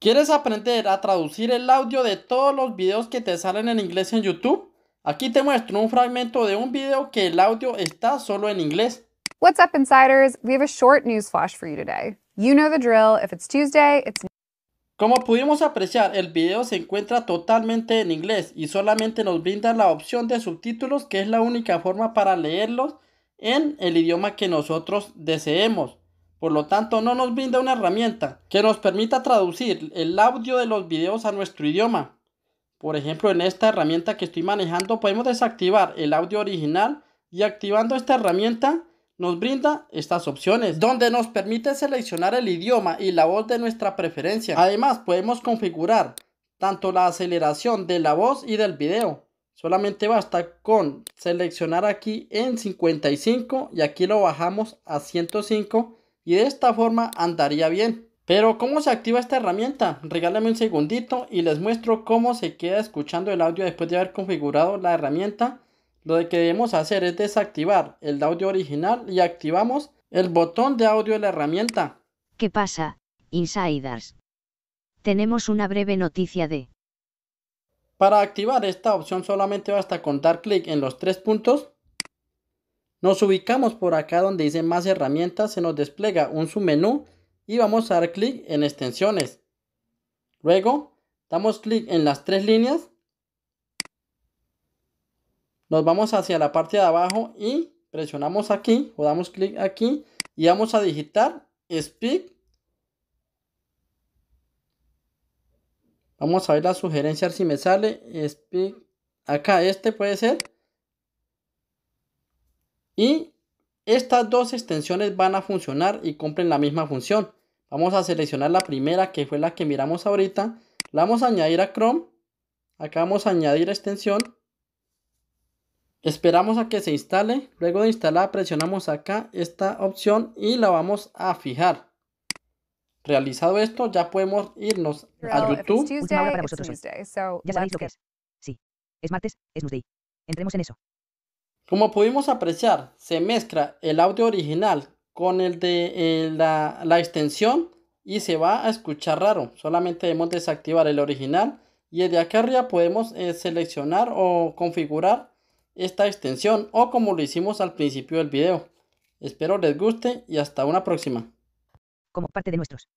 ¿Quieres aprender a traducir el audio de todos los videos que te salen en inglés en YouTube? Aquí te muestro un fragmento de un video que el audio está solo en inglés. What's up, insiders? We have a short news flash for you today. You know the drill. If it's Tuesday, it's como pudimos apreciar, el video se encuentra totalmente en inglés y solamente nos brinda la opción de subtítulos, que es la única forma para leerlos en el idioma que nosotros deseemos. Por lo tanto, no nos brinda una herramienta que nos permita traducir el audio de los videos a nuestro idioma. Por ejemplo, en esta herramienta que estoy manejando podemos desactivar el audio original y activando esta herramienta nos brinda estas opciones, donde nos permite seleccionar el idioma y la voz de nuestra preferencia. Además, podemos configurar tanto la aceleración de la voz y del video. Solamente basta con seleccionar aquí en 55 y aquí lo bajamos a 105 y de esta forma andaría bien. Pero ¿cómo se activa esta herramienta? Regálame un segundito y les muestro cómo se queda escuchando el audio después de haber configurado la herramienta. Lo que debemos hacer es desactivar el audio original y activamos el botón de audio de la herramienta. ¿Qué pasa, insiders? Tenemos una breve noticia de... Para activar esta opción solamente basta con dar clic en los tres puntos nos ubicamos por acá donde dice más herramientas, se nos despliega un submenú y vamos a dar clic en extensiones. Luego damos clic en las tres líneas. Nos vamos hacia la parte de abajo y presionamos aquí o damos clic aquí y vamos a digitar Speak. Vamos a ver la sugerencia si me sale Speak. Acá este puede ser. Y estas dos extensiones van a funcionar y cumplen la misma función. Vamos a seleccionar la primera que fue la que miramos ahorita. La vamos a añadir a Chrome. Acá vamos a añadir extensión. Esperamos a que se instale. Luego de instalar presionamos acá esta opción y la vamos a fijar. Realizado esto, ya podemos irnos a YouTube. Ya sabéis lo que es. Sí, es martes, es Newsday. Entremos en eso. Como pudimos apreciar, se mezcla el audio original con el de la, extensión y se va a escuchar raro. Solamente debemos desactivar el original y de acá arriba podemos eh, seleccionar o configurar esta extensión o como lo hicimos al principio del video. Espero les guste y hasta una próxima. Como parte de nuestros